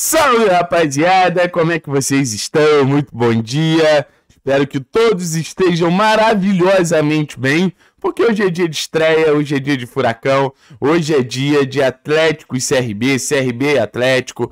Salve rapaziada, como é que vocês estão? Muito bom dia. Espero que todos estejam maravilhosamente bem, porque hoje é dia de estreia, hoje é dia de furacão, hoje é dia de Atlético e CRB, CRB e Atlético.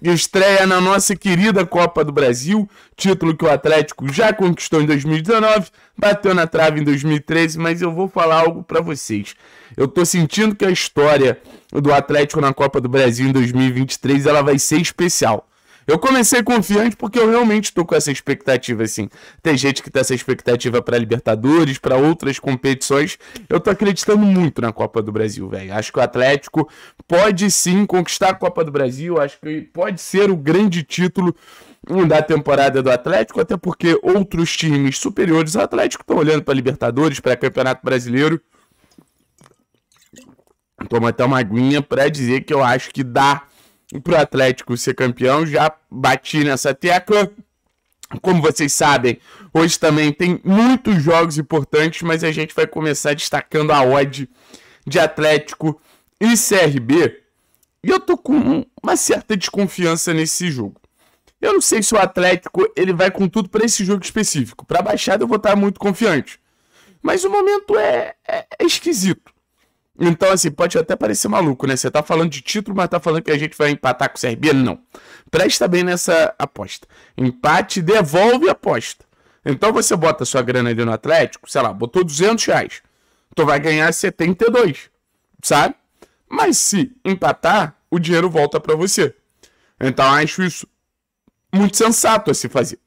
Estreia na nossa querida Copa do Brasil, título que o Atlético já conquistou em 2019, bateu na trave em 2013, mas eu vou falar algo para vocês. Eu tô sentindo que a história do Atlético na Copa do Brasil em 2023 ela vai ser especial eu comecei confiante porque eu realmente tô com essa expectativa, assim. Tem gente que tem essa expectativa para Libertadores, para outras competições. Eu tô acreditando muito na Copa do Brasil, velho. Acho que o Atlético pode sim conquistar a Copa do Brasil. Acho que pode ser o grande título hum, da temporada do Atlético, até porque outros times superiores ao Atlético estão tá olhando para Libertadores, para Campeonato Brasileiro. Toma até uma aguinha para dizer que eu acho que dá para o Atlético ser campeão. Já bati nessa tecla. Como vocês sabem, hoje também tem muitos jogos importantes, mas a gente vai começar destacando a odd de Atlético e CRB. E eu tô com uma certa desconfiança nesse jogo. Eu não sei se o Atlético ele vai com tudo para esse jogo específico. Para baixada eu vou estar muito confiante. Mas o momento é, é, é esquisito. Então, assim, pode até parecer maluco, né? Você tá falando de título, mas tá falando que a gente vai empatar com o Serbia? Não. Presta bem nessa aposta. Empate devolve a aposta. Então você bota sua grana ali no Atlético, sei lá, botou 200 reais. Tu vai ganhar 72, sabe? Mas se empatar, o dinheiro volta para você. Então acho isso muito sensato a se fazer.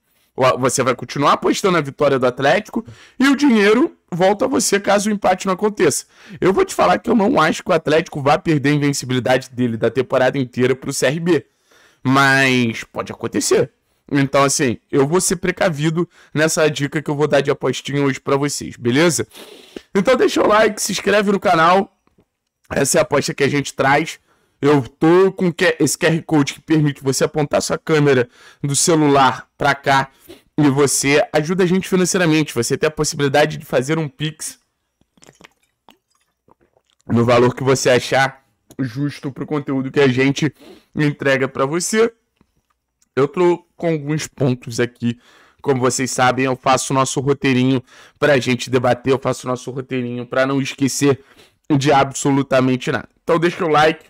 Você vai continuar apostando na vitória do Atlético e o dinheiro volto a você caso o empate não aconteça. Eu vou te falar que eu não acho que o Atlético vá perder a invencibilidade dele da temporada inteira para o CRB. Mas pode acontecer. Então, assim, eu vou ser precavido nessa dica que eu vou dar de apostinha hoje para vocês, beleza? Então, deixa o like, se inscreve no canal. Essa é a aposta que a gente traz. Eu tô com esse QR Code que permite você apontar sua câmera do celular para cá e você ajuda a gente financeiramente. Você tem a possibilidade de fazer um Pix no valor que você achar justo para o conteúdo que a gente entrega para você. Eu tô com alguns pontos aqui. Como vocês sabem, eu faço o nosso roteirinho para a gente debater, eu faço o nosso roteirinho para não esquecer de absolutamente nada. Então deixa o like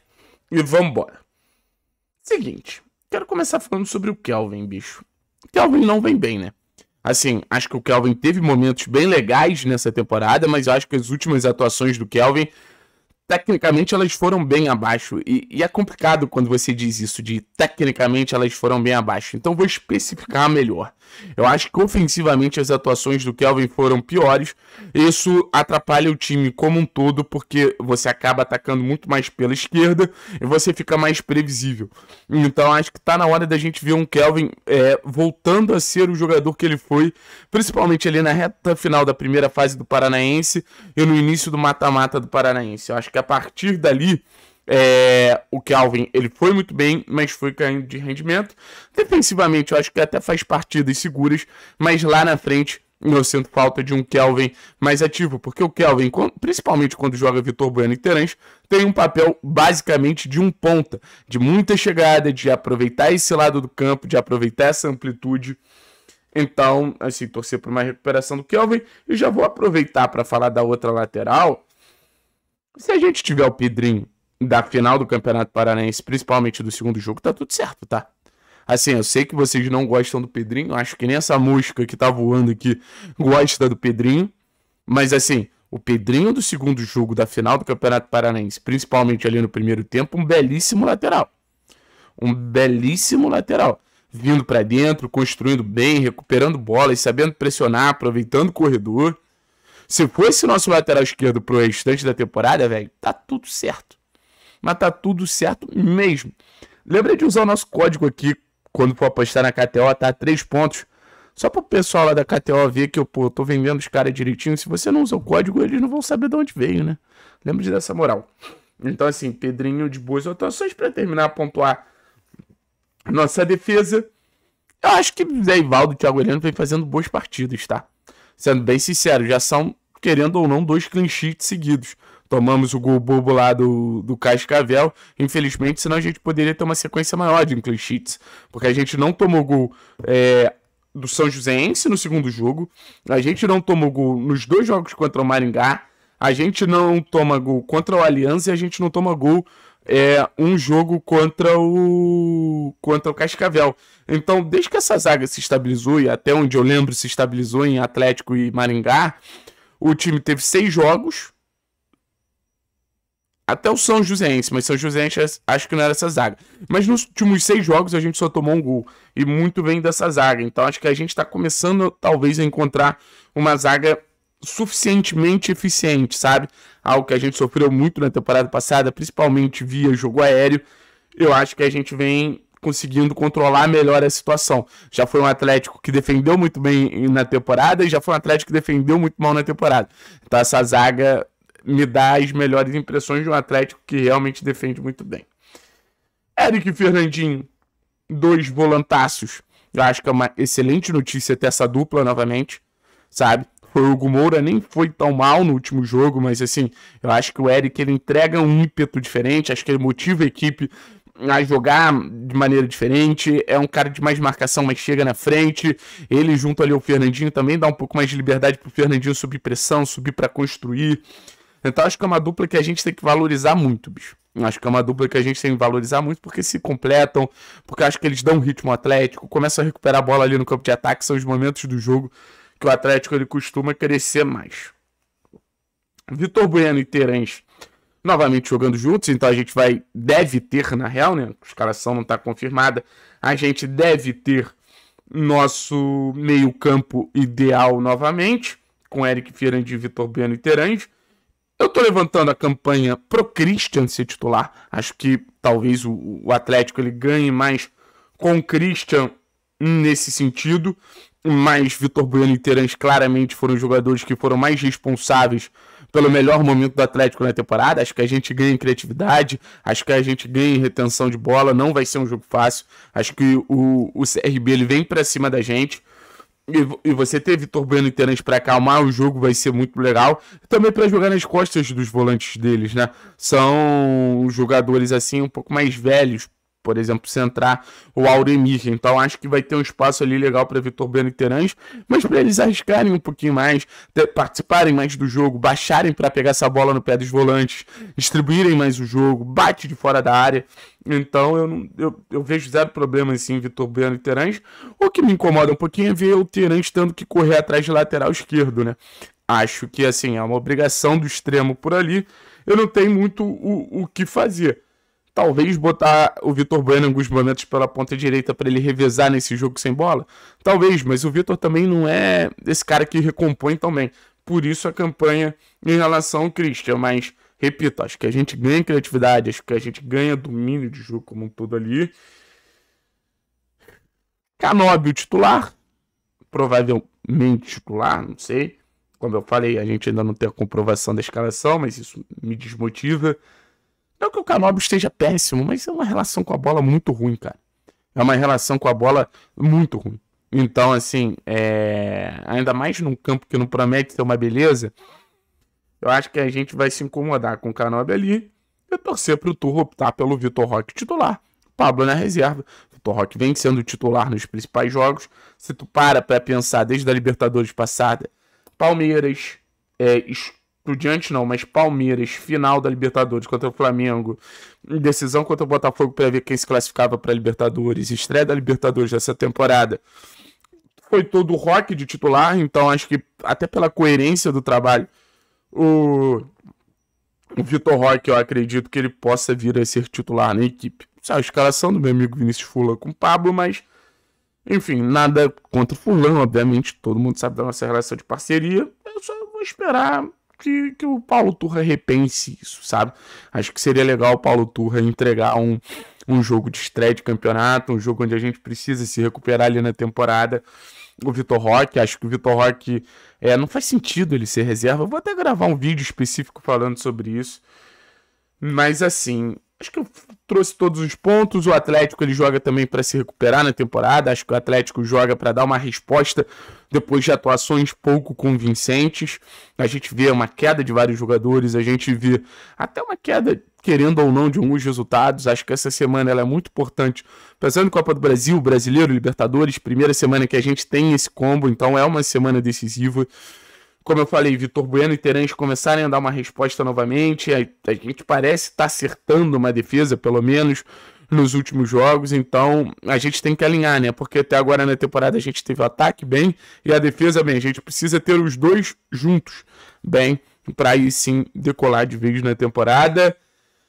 e vambora. Seguinte, quero começar falando sobre o Kelvin, bicho. Kelvin não vem bem, né? Assim, acho que o Kelvin teve momentos bem legais nessa temporada, mas acho que as últimas atuações do Kelvin, tecnicamente, elas foram bem abaixo. E, e é complicado quando você diz isso, de tecnicamente elas foram bem abaixo. Então vou especificar melhor. Eu acho que ofensivamente as atuações do Kelvin foram piores. Isso atrapalha o time como um todo, porque você acaba atacando muito mais pela esquerda e você fica mais previsível. Então acho que está na hora da gente ver um Kelvin é, voltando a ser o jogador que ele foi, principalmente ali na reta final da primeira fase do Paranaense e no início do mata-mata do Paranaense. Eu acho que a partir dali é, o Calvin ele foi muito bem, mas foi caindo de rendimento. Defensivamente, eu acho que até faz partidas seguras, mas lá na frente eu sinto falta de um Kelvin mais ativo, porque o Kelvin, principalmente quando joga Vitor Bueno e Terence, tem um papel basicamente de um ponta, de muita chegada, de aproveitar esse lado do campo, de aproveitar essa amplitude. Então, assim, torcer por uma recuperação do Kelvin e já vou aproveitar para falar da outra lateral. Se a gente tiver o Pedrinho da final do Campeonato Paranaense, principalmente do segundo jogo, tá tudo certo, tá? Assim, eu sei que vocês não gostam do Pedrinho, acho que nem essa música que tá voando aqui gosta do Pedrinho, mas assim, o Pedrinho do segundo jogo da final do Campeonato Paranaense, principalmente ali no primeiro tempo, um belíssimo lateral. Um belíssimo lateral. Vindo para dentro, construindo bem, recuperando bolas, sabendo pressionar, aproveitando o corredor. Se fosse o nosso lateral esquerdo pro restante da temporada, velho, tá tudo certo mas tá tudo certo mesmo. lembra de usar o nosso código aqui quando for apostar na KTO, tá? três pontos. Só para o pessoal lá da KTO ver que eu pô, tô vendendo os caras direitinho. Se você não usa o código, eles não vão saber de onde veio, né? Lembre dessa moral. Então, assim, Pedrinho de boas atuações para terminar, a pontuar nossa defesa. Eu acho que Zé né, Ivaldo e Thiago Heleno vem fazendo boas partidas, tá? Sendo bem sincero, já são, querendo ou não, dois clean sheets seguidos. Tomamos o gol bobo lá do, do Cascavel. Infelizmente, senão a gente poderia ter uma sequência maior de clean sheets. Porque a gente não tomou gol é, do São Joséense no segundo jogo. A gente não tomou gol nos dois jogos contra o Maringá. A gente não toma gol contra o Aliança e a gente não toma gol é, um jogo contra o contra o Cascavel. Então, desde que essa zaga se estabilizou e até onde eu lembro se estabilizou em Atlético e Maringá, o time teve seis jogos até o São Joséense, mas São Joséense é- acho que não era essa zaga. Mas nos últimos seis jogos a gente só tomou um gol. E muito bem dessa zaga. Então acho que a gente está começando, talvez, a encontrar uma zaga suficientemente eficiente, sabe? Algo que a gente sofreu muito na temporada passada, principalmente via jogo aéreo. Eu acho que a gente vem conseguindo controlar melhor a situação. Já foi um Atlético que defendeu muito bem na temporada e já foi um Atlético que defendeu muito mal na temporada. Então essa zaga me dá as melhores impressões de um Atlético que realmente defende muito bem. Eric Fernandinho, dois volantaços. Eu acho que é uma excelente notícia ter essa dupla novamente, sabe? O Hugo Moura nem foi tão mal no último jogo, mas assim, eu acho que o Eric ele entrega um ímpeto diferente, acho que ele motiva a equipe a jogar de maneira diferente, é um cara de mais marcação, mas chega na frente. Ele junto ali o Fernandinho também dá um pouco mais de liberdade pro Fernandinho subir pressão, subir para construir. Então acho que é uma dupla que a gente tem que valorizar muito, bicho. Acho que é uma dupla que a gente tem que valorizar muito porque se completam, porque acho que eles dão um ritmo atlético, começam a recuperar a bola ali no campo de ataque, são os momentos do jogo que o Atlético ele costuma crescer mais. Vitor Bueno e Terence novamente jogando juntos, então a gente vai deve ter na real, né? A escalação não está confirmada. A gente deve ter nosso meio-campo ideal novamente, com Eric Fernandes, Vitor Bueno e Terence. Eu estou levantando a campanha pro Christian ser titular. Acho que talvez o, o Atlético ele ganhe mais com o Christian nesse sentido. Mas Vitor Bueno e Terence claramente foram jogadores que foram mais responsáveis pelo melhor momento do Atlético na temporada. Acho que a gente ganha em criatividade, acho que a gente ganha em retenção de bola. Não vai ser um jogo fácil. Acho que o, o CRB ele vem para cima da gente e, você ter Vitor Bueno e Terence para acalmar o jogo vai ser muito legal. Também para jogar nas costas dos volantes deles, né? São jogadores assim um pouco mais velhos, por exemplo, centrar o Auremir. Então acho que vai ter um espaço ali legal para Vitor e Beniterães, mas para eles arriscarem um pouquinho mais, ter, participarem mais do jogo, baixarem para pegar essa bola no pé dos volantes, distribuírem mais o jogo, bate de fora da área. Então eu, não, eu, eu vejo zero problema assim, Vitor e Beniterães. O que me incomoda um pouquinho é ver o Terães tendo que correr atrás de lateral esquerdo, né? Acho que assim é uma obrigação do extremo por ali. Eu não tenho muito o, o que fazer. Talvez botar o Vitor Bueno em alguns momentos pela ponta direita para ele revezar nesse jogo sem bola? Talvez, mas o Vitor também não é esse cara que recompõe também. Por isso a campanha em relação ao Christian, mas repito, acho que a gente ganha criatividade, acho que a gente ganha domínio de jogo como um todo ali. Canobi, o titular, provavelmente titular, não sei. Como eu falei, a gente ainda não tem a comprovação da escalação, mas isso me desmotiva. Não que o Canobi esteja péssimo, mas é uma relação com a bola muito ruim, cara. É uma relação com a bola muito ruim. Então, assim, é... ainda mais num campo que não promete ter uma beleza, eu acho que a gente vai se incomodar com o Canobi ali e torcer para o Turro optar pelo Vitor Roque titular. Pablo na reserva. Vitor Roque vem sendo titular nos principais jogos. Se tu para para pensar desde a Libertadores passada, Palmeiras, é, pro diante não, mas Palmeiras, final da Libertadores contra o Flamengo, decisão contra o Botafogo para ver quem se classificava para Libertadores, estreia da Libertadores dessa temporada. Foi todo o rock de titular, então acho que até pela coerência do trabalho, o, o Vitor Roque, eu acredito que ele possa vir a ser titular na equipe. É a escalação do meu amigo Vinícius Fula com o Pablo, mas enfim, nada contra o Fulano, obviamente, todo mundo sabe da nossa relação de parceria. Eu só vou esperar que, que o Paulo Turra repense isso, sabe? Acho que seria legal o Paulo Turra entregar um, um jogo de estreia de campeonato, um jogo onde a gente precisa se recuperar ali na temporada. O Vitor Roque, acho que o Vitor Roque é, não faz sentido ele ser reserva. vou até gravar um vídeo específico falando sobre isso. Mas assim, Acho que eu trouxe todos os pontos. O Atlético ele joga também para se recuperar na temporada. Acho que o Atlético joga para dar uma resposta depois de atuações pouco convincentes. A gente vê uma queda de vários jogadores, a gente vê até uma queda, querendo ou não, de alguns resultados. Acho que essa semana ela é muito importante. Pensando em Copa do Brasil, Brasileiro, Libertadores, primeira semana que a gente tem esse combo, então é uma semana decisiva como eu falei, Vitor Bueno e Terence começarem a dar uma resposta novamente. A, a gente parece estar tá acertando uma defesa, pelo menos nos últimos jogos, então a gente tem que alinhar, né? Porque até agora na temporada a gente teve o ataque bem e a defesa bem. A gente precisa ter os dois juntos bem para aí sim decolar de vez na temporada.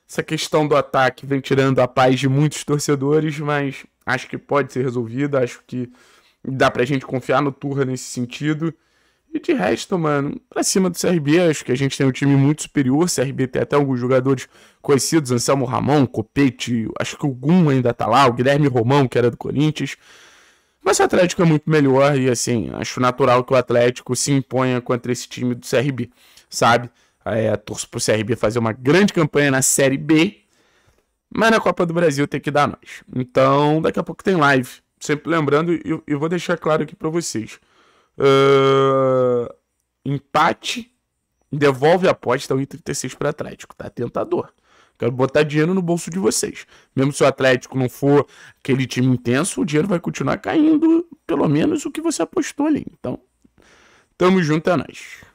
Essa questão do ataque vem tirando a paz de muitos torcedores, mas acho que pode ser resolvida, acho que dá para a gente confiar no Turra nesse sentido. E de resto, mano, pra cima do CRB, acho que a gente tem um time muito superior. O CRB tem até alguns jogadores conhecidos: Anselmo Ramon, Copete, acho que o Gum ainda tá lá, o Guilherme Romão, que era do Corinthians. Mas o Atlético é muito melhor e, assim, acho natural que o Atlético se imponha contra esse time do CRB, sabe? É, torço pro CRB fazer uma grande campanha na Série B, mas na Copa do Brasil tem que dar nós. Então, daqui a pouco tem live. Sempre lembrando, e vou deixar claro aqui para vocês. Uh, empate devolve a aposta 1,36 para Atlético, tá tentador. Quero botar dinheiro no bolso de vocês. Mesmo se o Atlético não for aquele time intenso, o dinheiro vai continuar caindo, pelo menos o que você apostou ali. Então, tamo junto é nós.